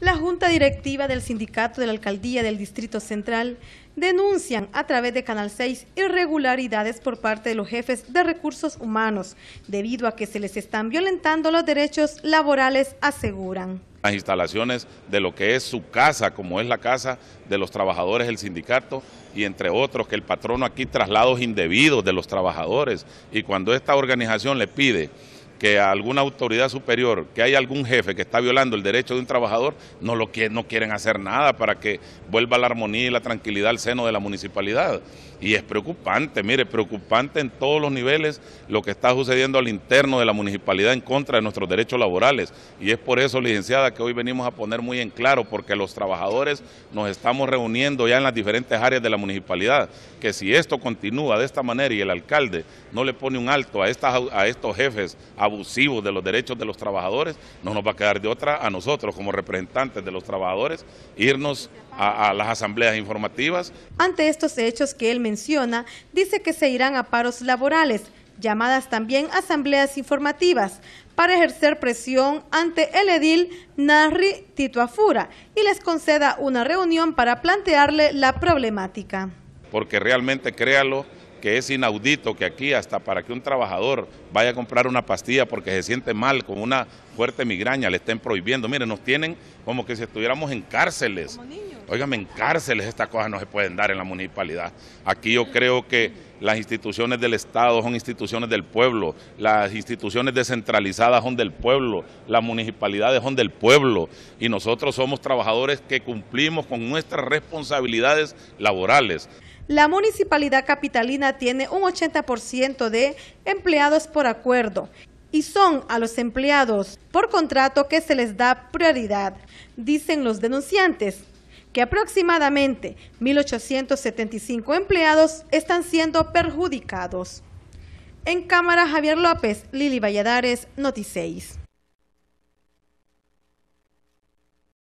La Junta Directiva del Sindicato de la Alcaldía del Distrito Central denuncian a través de Canal 6 irregularidades por parte de los jefes de recursos humanos, debido a que se les están violentando los derechos laborales, aseguran. Las instalaciones de lo que es su casa, como es la casa de los trabajadores del sindicato, y entre otros que el patrono aquí traslados indebidos de los trabajadores, y cuando esta organización le pide que a alguna autoridad superior, que hay algún jefe que está violando el derecho de un trabajador, no, lo quieren, no quieren hacer nada para que vuelva la armonía y la tranquilidad al seno de la municipalidad. Y es preocupante, mire, preocupante en todos los niveles lo que está sucediendo al interno de la municipalidad en contra de nuestros derechos laborales. Y es por eso, licenciada, que hoy venimos a poner muy en claro, porque los trabajadores nos estamos reuniendo ya en las diferentes áreas de la municipalidad, que si esto continúa de esta manera y el alcalde no le pone un alto a, estas, a estos jefes, a abusivos de los derechos de los trabajadores, no nos va a quedar de otra a nosotros como representantes de los trabajadores irnos a, las asambleas informativas. Ante estos hechos que él menciona, dice que se irán a paros laborales, llamadas también asambleas informativas, para ejercer presión ante el edil Narri Tituafura y les conceda una reunión para plantearle la problemática. Porque realmente, créalo, que es inaudito que aquí hasta para que un trabajador vaya a comprar una pastilla porque se siente mal con una fuerte migraña, le estén prohibiendo. mire nos tienen como que si estuviéramos en cárceles. Oiganme, en cárceles estas cosas no se pueden dar en la municipalidad. Aquí yo creo que las instituciones del Estado son instituciones del pueblo, las instituciones descentralizadas son del pueblo, las municipalidades son del pueblo y nosotros somos trabajadores que cumplimos con nuestras responsabilidades laborales. La municipalidad capitalina tiene un 80% de empleados por acuerdo y son a los empleados por contrato que se les da prioridad, dicen los denunciantes que aproximadamente 1.875 empleados están siendo perjudicados. En cámara Javier López, Lili Valladares, Noticéis.